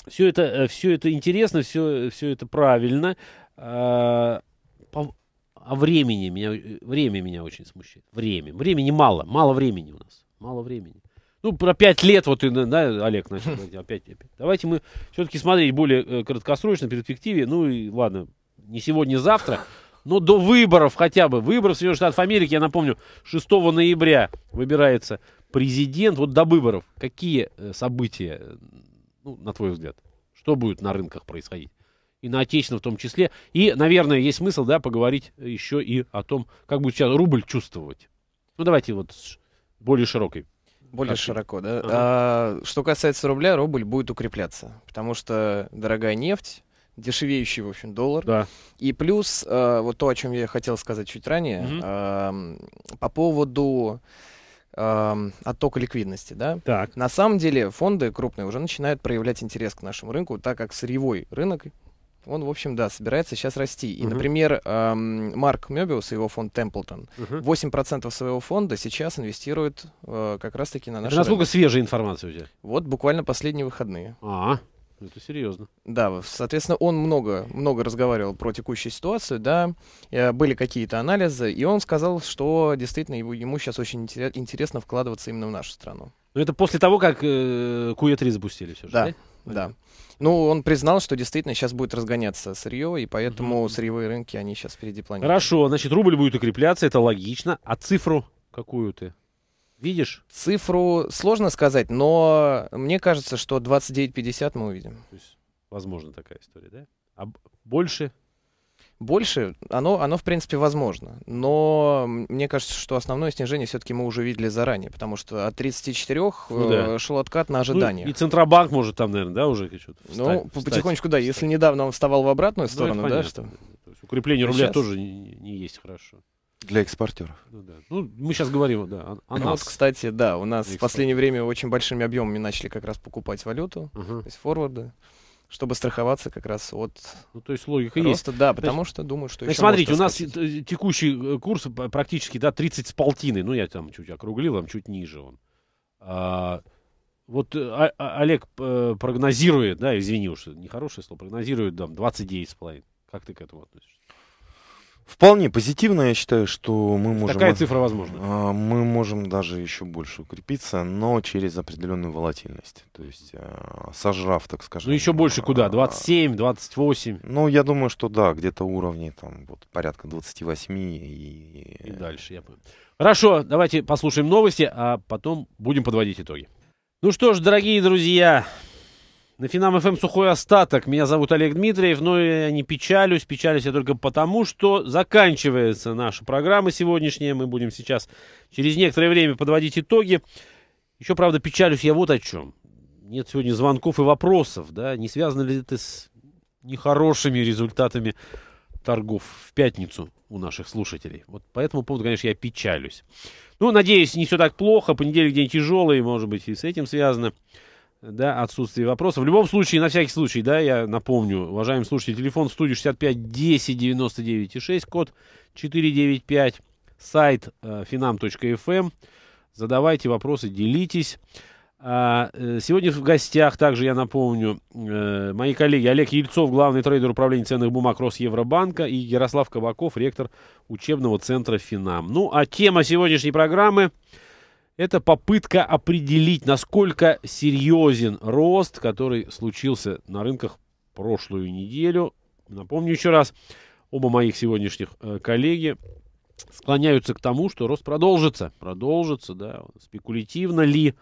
Все это, э, все это интересно, все, все это правильно. А, а времени меня, э, время меня очень смущает. Время. Времени мало. Мало времени у нас. Мало времени. Ну, про пять лет, вот да, Олег, начал говорить, опять, опять. Давайте мы все-таки смотреть более э, краткосрочно, перспективе. Ну и ладно, не сегодня, не а завтра. Но до выборов хотя бы. Выборов Соединенных Штатов Америки, я напомню, 6 ноября выбирается президент, вот до выборов, какие э, события, ну, на твой взгляд, что будет на рынках происходить? и на отечественном в том числе. И, наверное, есть смысл, да, поговорить э, еще и о том, как будет сейчас рубль чувствовать. Ну, давайте вот более широкой. Более Пошли. широко, да. Ага. А, что касается рубля, рубль будет укрепляться, потому что дорогая нефть, дешевеющий, в общем, доллар. Да. И плюс, а, вот то, о чем я хотел сказать чуть ранее, угу. а, по поводу э, оттока ликвидности, да? Так. На самом деле фонды крупные уже начинают проявлять интерес к нашему рынку, так как сырьевой рынок он, в общем, да, собирается сейчас расти. И, uh например, эм, Марк Мебиус и его фонд Темплтон uh 8% своего фонда сейчас инвестируют э, как раз-таки на наш рынок. насколько свежая информация у тебя? Вот буквально последние выходные. А-а. Ну, это серьезно. Да, соответственно, он много, много разговаривал про текущую ситуацию, да, э, были какие-то анализы, и он сказал, что действительно его, ему сейчас очень интересно вкладываться именно в нашу страну. Но ну, это после того, как э, QE3 запустили все же, да? Да, да. Ну, он признал, что действительно сейчас будет разгоняться сырье, и поэтому угу. сырьевые рынки, они сейчас впереди планеты. Хорошо, значит, рубль будет укрепляться, это логично. А цифру какую ты Видишь? Цифру сложно сказать, но мне кажется, что 29.50 мы увидим. То есть, возможно, такая история, да? А больше? Больше, оно, оно в принципе возможно. Но мне кажется, что основное снижение все-таки мы уже видели заранее, потому что от 34 э, ну, да. шел откат на ожидание. Ну, и Центробанк может там, наверное, да, уже что-то ну, встать, Ну, потихонечку, встать. да. Если недавно он вставал в обратную ну, сторону, ну, да, что... То есть укрепление рубля сейчас... тоже не, не есть хорошо. Для экспортеров. Ну, да. ну, мы сейчас говорим, да. О, о нас. Вот, кстати, да, у нас в последнее время очень большими объемами начали как раз покупать валюту, угу. то есть форварды чтобы страховаться как раз от ну, то есть логика роста, есть. да, потому значит, что думаю, что значит, смотрите, у нас э, э, текущий э, курс практически да 30 с полтиной, ну я там чуть округлил, там чуть ниже он. А, вот а, а, Олег прогнозирует, да, извини уж, нехорошее слово, прогнозирует там 29 с половиной. Как ты к этому относишься? Вполне позитивно, я считаю, что мы можем... Такая цифра возможна. А, мы можем даже еще больше укрепиться, но через определенную волатильность. То есть э, сожрав, так скажем. Ну еще больше э, куда? 27, 28? Ну, я думаю, что да, где-то уровни там вот порядка 28 и... И дальше, я понял. Хорошо, давайте послушаем новости, а потом будем подводить итоги. Ну что ж, дорогие друзья, на Финам ФМ эм сухой остаток. Меня зовут Олег Дмитриев, но я не печалюсь. Печалюсь я только потому, что заканчивается наша программа сегодняшняя. Мы будем сейчас через некоторое время подводить итоги. Еще, правда, печалюсь я вот о чем. Нет сегодня звонков и вопросов, да, не связано ли это с нехорошими результатами торгов в пятницу у наших слушателей. Вот по этому поводу, конечно, я печалюсь. Ну, надеюсь, не все так плохо. Понедельник день тяжелый, может быть, и с этим связано да, отсутствие вопросов. В любом случае, на всякий случай, да, я напомню, уважаемые слушатели, телефон в студии 65 10 99 и 6, код 495, сайт э, finam.fm. Эм. Задавайте вопросы, делитесь. А, э, сегодня в гостях, также я напомню, э, мои коллеги Олег Ельцов, главный трейдер управления ценных бумаг Росевробанка и Ярослав Кабаков, ректор учебного центра «Финам». Ну, а тема сегодняшней программы – это попытка определить, насколько серьезен рост, который случился на рынках прошлую неделю. Напомню еще раз, оба моих сегодняшних э, коллеги склоняются к тому, что рост продолжится. Продолжится, да, спекулятивно ли,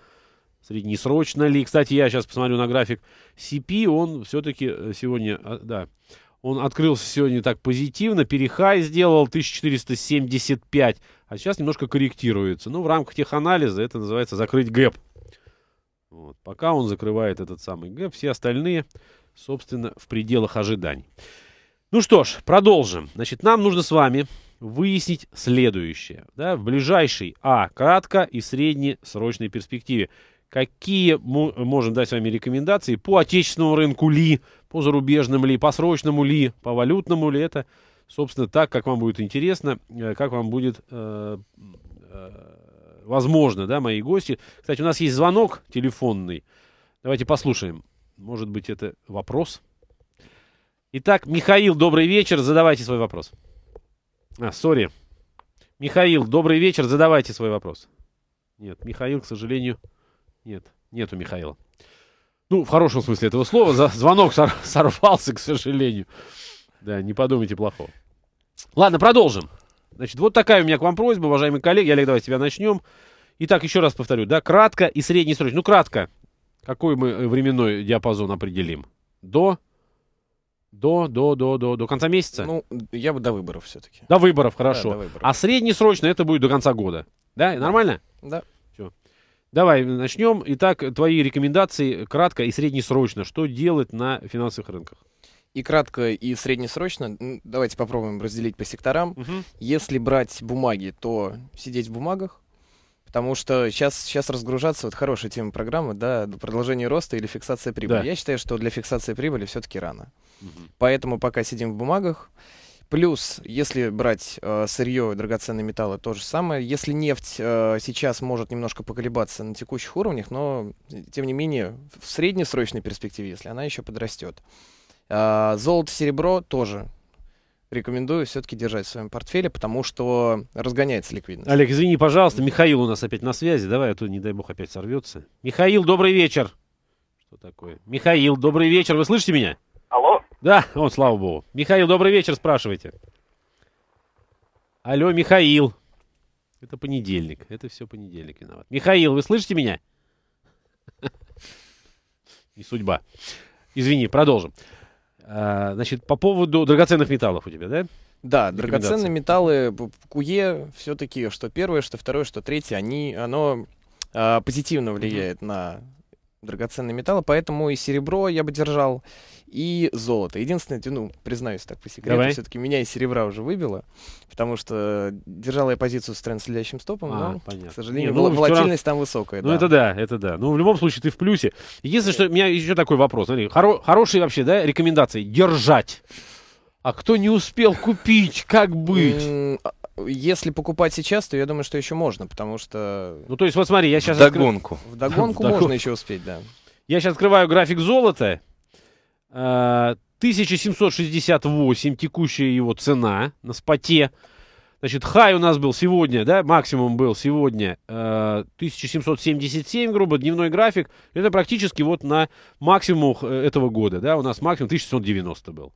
среднесрочно ли. Кстати, я сейчас посмотрю на график CP, он все-таки э, сегодня, э, да, он открылся сегодня так позитивно, перехай сделал 1475, а сейчас немножко корректируется. Ну, в рамках теханализа это называется закрыть гэп. Вот. Пока он закрывает этот самый гэп, все остальные, собственно, в пределах ожиданий. Ну что ж, продолжим. Значит, нам нужно с вами выяснить следующее. Да, в ближайшей, а, кратко и среднесрочной перспективе. Какие мы можем дать с вами рекомендации по отечественному рынку ли, по зарубежным ли, по срочному ли, по валютному ли. Это, собственно, так, как вам будет интересно, э, как вам будет э, э, возможно, да, мои гости. Кстати, у нас есть звонок телефонный. Давайте послушаем. Может быть, это вопрос. Итак, Михаил, добрый вечер. Задавайте свой вопрос. А, сори. Михаил, добрый вечер. Задавайте свой вопрос. Нет, Михаил, к сожалению, нет. Нету Михаила. Ну, в хорошем смысле этого слова. Звонок сорвался, к сожалению. Да, не подумайте плохого. Ладно, продолжим. Значит, вот такая у меня к вам просьба, уважаемые коллеги. Олег, давай с тебя начнем. Итак, еще раз повторю, да, кратко и среднесрочно. Ну, кратко. Какой мы э, временной диапазон определим? До до, до, до, до, до конца месяца? Ну, я бы до выборов все-таки. До выборов, хорошо. Да, до выборов. А среднесрочно это будет до конца года. Да, нормально? Да. Давай начнем. Итак, твои рекомендации кратко и среднесрочно. Что делать на финансовых рынках? И кратко, и среднесрочно, давайте попробуем разделить по секторам. Угу. Если брать бумаги, то сидеть в бумагах, потому что сейчас, сейчас разгружаться, вот хорошая тема программы, да, продолжение роста или фиксация прибыли. Да. Я считаю, что для фиксации прибыли все-таки рано. Угу. Поэтому пока сидим в бумагах, Плюс, если брать э, сырье и драгоценные металлы, то же самое. Если нефть э, сейчас может немножко поколебаться на текущих уровнях, но, э, тем не менее, в среднесрочной перспективе, если она еще подрастет. Э, золото, серебро тоже рекомендую все-таки держать в своем портфеле, потому что разгоняется ликвидность. Олег, извини, пожалуйста, Михаил у нас опять на связи. Давай, а то, не дай бог, опять сорвется. Михаил, добрый вечер. Что такое? Михаил, добрый вечер. Вы слышите меня? Да, он, слава богу. Михаил, добрый вечер, спрашивайте. Алло, Михаил. Это понедельник. Это все понедельник виноват. Михаил, вы слышите меня? Не судьба. Извини, продолжим. А, значит, по поводу драгоценных металлов у тебя, да? Да, драгоценные металлы КУЕ все-таки, что первое, что второе, что третье, они, оно а, позитивно влияет на драгоценные металлы, поэтому и серебро я бы держал, и золото. Единственное, ну, признаюсь так по секрету, все-таки меня и серебра уже выбило, потому что держала я позицию с трансляющим стопом, а, но, понятно. к сожалению, Не, ну, волатильность вчера... там высокая. Ну, да. это да, это да. Ну, в любом случае, ты в плюсе. Единственное, что у меня еще такой вопрос. Смотри, хоро... хорошие вообще, да, рекомендации. Держать. А кто не успел купить, как быть? А, если покупать сейчас, то я думаю, что еще можно, потому что... Ну, то есть, вот смотри, я сейчас... В догонку. Откры... В догонку можно еще успеть, да. Я сейчас открываю график золота. 1768 э, текущая его цена на споте. Значит, хай у нас был сегодня, да, максимум был сегодня 1777, э, грубо, дневной график. Это практически вот на максимум э, этого года, да, у нас максимум 1790 был.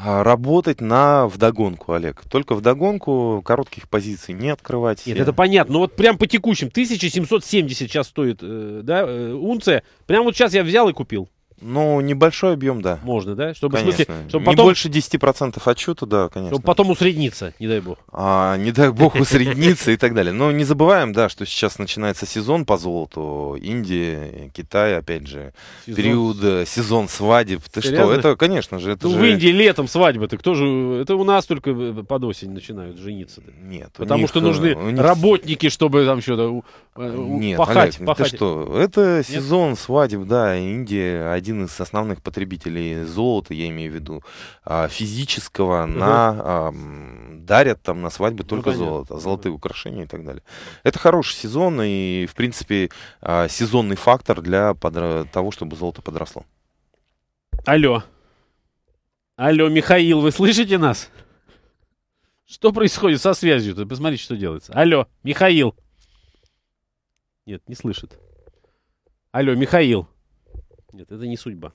А работать на вдогонку, Олег. Только вдогонку, коротких позиций не открывать. Нет, это понятно. Но вот прям по текущим, 1770 сейчас стоит, да, унция. Прям вот сейчас я взял и купил. Ну, небольшой объем, да. Можно, да? Чтобы, конечно. Смысле, чтобы потом... Не больше 10% отчета, да, конечно. Чтобы потом усредниться, не дай бог. А, не дай бог усредниться и так далее. Но не забываем, да, что сейчас начинается сезон по золоту. Индия, Китай, опять же. Сезон... Период, э, сезон свадеб. Ты Серьезно? что, это, конечно же, это ну, же... В Индии летом свадьбы, ты кто же... Это у нас только э, под осень начинают жениться. -то. Нет. Потому них, что э, нужны них... работники, чтобы там что-то Э, Нет, пахать, Олег, ну пахать. ты что? Это Нет? сезон свадеб, да. Индия один из основных потребителей золота, я имею в виду, а, физического угу. на а, дарят там на свадьбы ну, только ну, золото, золотые украшения и так далее. Это хороший сезон и, в принципе, а, сезонный фактор для подро... того, чтобы золото подросло. Алло. Алло, Михаил, вы слышите нас? Что происходит со связью-то? Посмотрите, что делается. Алло, Михаил. Нет, не слышит. Алло, Михаил. Нет, это не судьба.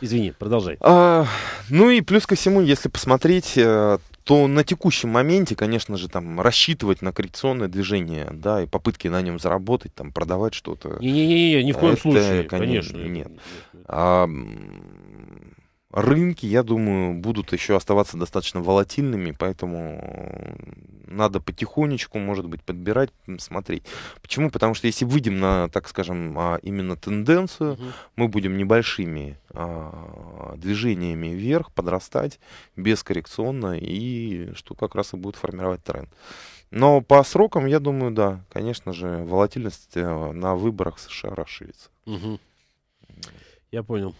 Извини, продолжай. А, ну и плюс ко всему, если посмотреть, э, то на текущем моменте, конечно же, там рассчитывать на коррекционное движение, да, и попытки на нем заработать, там продавать что-то. Не-не-не, ни в коем это, случае, конечно. Нет. А, рынки, я думаю, будут еще оставаться достаточно волатильными, поэтому надо потихонечку, может быть, подбирать, смотреть. Почему? Потому что если выйдем на, так скажем, а, именно тенденцию, угу. мы будем небольшими а, движениями вверх подрастать бескоррекционно, и что как раз и будет формировать тренд. Но по срокам, я думаю, да, конечно же, волатильность э, на выборах США расширится. Угу. Я понял.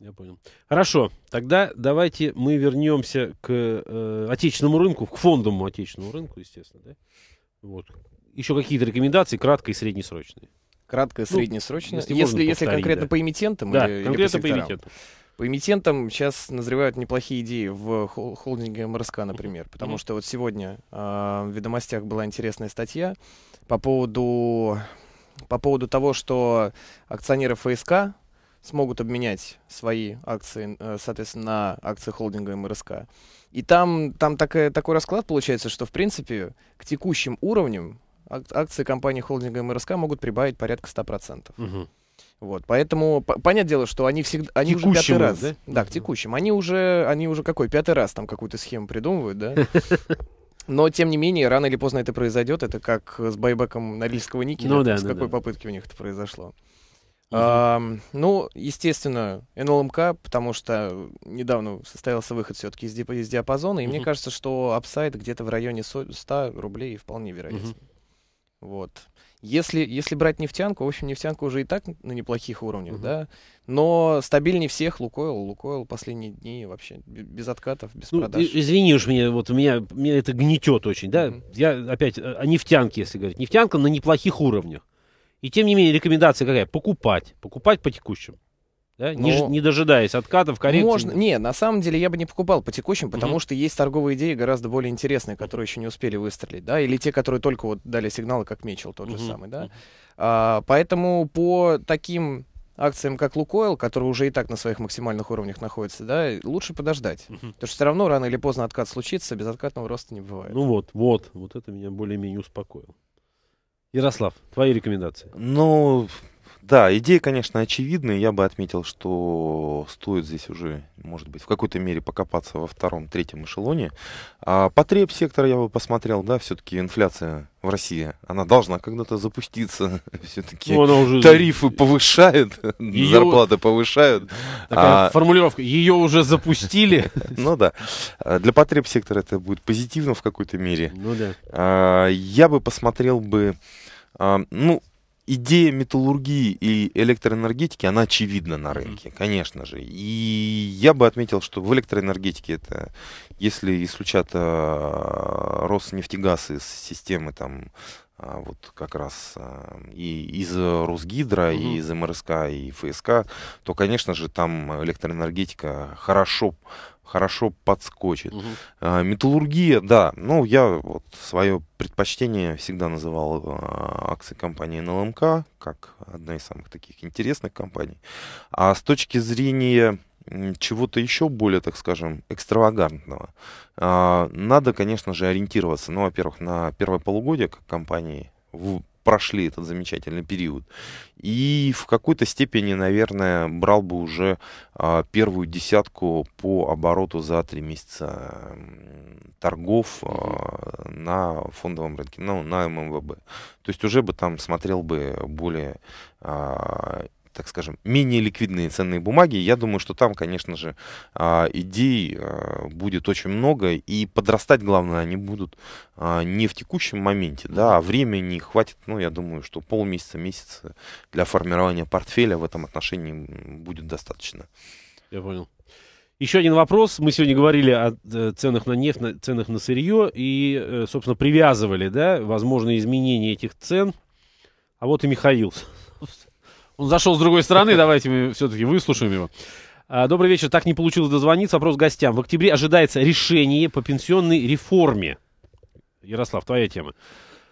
Я понял. Хорошо, тогда давайте мы вернемся к э, отечественному рынку, к фондовому отечественному рынку, естественно. Да? Вот. Еще какие-то рекомендации, кратко и среднесрочные. Кратко, среднесрочно. Ну, если, если, если конкретно да. по эмитентам да, или, конкретно или по, по эмитентам. По эмитентам сейчас назревают неплохие идеи в холдинге МРСК, например, потому mm-hmm. что вот сегодня э, в «Ведомостях» была интересная статья по поводу, по поводу того, что акционеры ФСК смогут обменять свои акции, э, соответственно, на акции холдинга МРСК. И там, там так, такой расклад получается, что, в принципе, к текущим уровням акции компании холдинга МРСК могут прибавить порядка 100%. Угу. Вот, поэтому по, понятное дело, что они всегда, они уже пятый раз, да, да к текущим, они уже, они уже какой пятый раз там какую-то схему придумывают, да. Но, тем не менее, рано или поздно это произойдет. Это как с байбеком Норильского никеля. Ну, да, с да, ну какой да. попытки у них это произошло. Uh-huh. А, ну, естественно, НЛМК, потому что недавно состоялся выход все-таки из, диап- из диапазона, и uh-huh. мне кажется, что апсайд где-то в районе 100 рублей вполне вероятен. Uh-huh. Вот. Если, если брать нефтянку, в общем, нефтянка уже и так на неплохих уровнях, uh-huh. да, но стабильнее всех Лукойл. Лукойл последние дни вообще без откатов, без ну, продаж. Извини уж меня, вот меня, меня это гнетет очень, да. Uh-huh. Я опять о нефтянке, если говорить. Нефтянка на неплохих уровнях. И тем не менее, рекомендация какая? Покупать. Покупать по текущим. Да? Но... Не, ну, не дожидаясь откатов, коррекций. Можно. Не, на самом деле я бы не покупал по текущим, потому угу. что есть торговые идеи гораздо более интересные, которые еще не успели выстрелить, да, или те, которые только вот дали сигналы, как Мечел тот угу. же самый, да. А, поэтому по таким акциям, как Лукойл, который уже и так на своих максимальных уровнях находится, да, лучше подождать. Угу. Потому что все равно рано или поздно откат случится, без откатного роста не бывает. Ну вот, вот, вот это меня более-менее успокоило. Ярослав, твои рекомендации. Ну, да, идея, конечно, очевидная. Я бы отметил, что стоит здесь уже, может быть, в какой-то мере покопаться во втором, третьем эшелоне. А потреб сектор я бы посмотрел, да, все-таки инфляция в России, она должна когда-то запуститься. Все-таки ну, уже... тарифы повышают, ее... зарплаты повышают. Такая а... формулировка. Ее уже запустили. Ну да. А для потреб сектора это будет позитивно в какой-то мере. Ну да. А я бы посмотрел бы... А, ну, идея металлургии и электроэнергетики, она очевидна на рынке, конечно же. И я бы отметил, что в электроэнергетике это, если исключат э, рост нефтегаза из системы там а, вот как раз а, и из Русгидро, угу. и из МРСК, и ФСК, то, конечно же, там электроэнергетика хорошо хорошо подскочит. Угу. А, металлургия, да, ну я вот свое предпочтение всегда называл а, акции компании НЛМК как одна из самых таких интересных компаний. А с точки зрения чего-то еще более, так скажем, экстравагантного, а, надо, конечно же, ориентироваться, ну, во-первых, на первое полугодие, как компании прошли этот замечательный период. И в какой-то степени, наверное, брал бы уже а, первую десятку по обороту за три месяца торгов а, на фондовом рынке, ну, на ММВБ. То есть уже бы там смотрел бы более а, так скажем, менее ликвидные ценные бумаги, я думаю, что там, конечно же, а, идей а, будет очень много, и подрастать, главное, они будут а, не в текущем моменте, да, а времени хватит, ну, я думаю, что полмесяца, месяца для формирования портфеля в этом отношении будет достаточно. Я понял. Еще один вопрос. Мы сегодня говорили о э, ценах на нефть, на, ценах на сырье и, э, собственно, привязывали, да, возможные изменения этих цен. А вот и Михаил он зашел с другой стороны, давайте мы все-таки выслушаем его. А, добрый вечер. Так не получилось дозвониться. Вопрос гостям. В октябре ожидается решение по пенсионной реформе. Ярослав, твоя тема.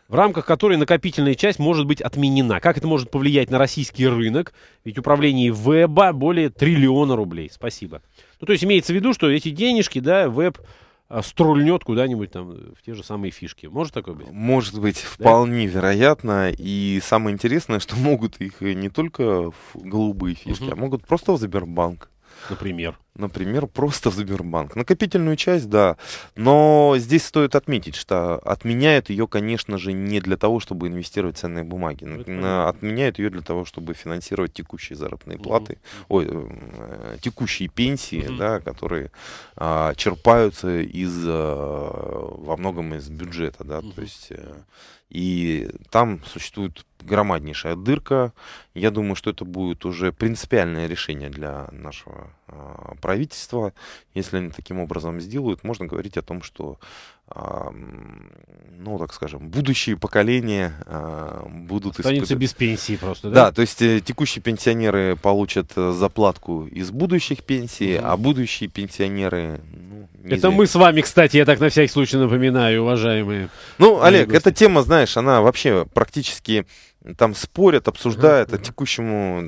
В рамках которой накопительная часть может быть отменена. Как это может повлиять на российский рынок? Ведь управление ВЭБа более триллиона рублей. Спасибо. Ну, то есть имеется в виду, что эти денежки, да, ВЭБ а, струльнет куда-нибудь там э, в те же самые фишки. Может такое быть? Может быть, да? вполне вероятно. И самое интересное, что могут их не только голубые фишки, угу. а могут просто в Сбербанк. Например например, просто в Сбербанк. Накопительную часть, да, но здесь стоит отметить, что отменяют ее, конечно же, не для того, чтобы инвестировать в ценные бумаги. Ну, это отменяют ее для того, чтобы финансировать текущие заработные платы, угу. ой, э, текущие пенсии, угу. да, которые а, черпаются из, а, во многом из бюджета, да, угу. то есть... Э, и там существует громаднейшая дырка. Я думаю, что это будет уже принципиальное решение для нашего а, правительства. Если они таким образом сделают, можно говорить о том, что, а, ну, так скажем, будущие поколения а, будут... Останутся исп... без пенсии просто, да? Да, то есть э, текущие пенсионеры получат э, заплатку из будущих пенсий, mm-hmm. а будущие пенсионеры... Ну, это мы с вами, кстати, я так на всякий случай напоминаю, уважаемые. Ну, Олег, гости. эта тема, знаешь, она вообще практически там спорят, обсуждают о а текущему...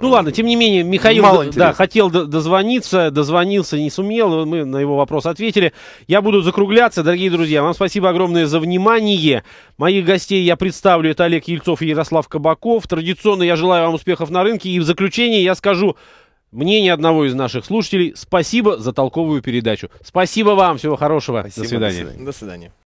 Ну ладно, тем не менее, Михаил Мало да, хотел дозвониться, дозвонился, не сумел, мы на его вопрос ответили. Я буду закругляться, дорогие друзья, вам спасибо огромное за внимание. Моих гостей я представлю, это Олег Ельцов и Ярослав Кабаков. Традиционно я желаю вам успехов на рынке, и в заключение я скажу мнение одного из наших слушателей. Спасибо за толковую передачу. Спасибо вам, всего хорошего, спасибо, до свидания. До свидания. До свидания.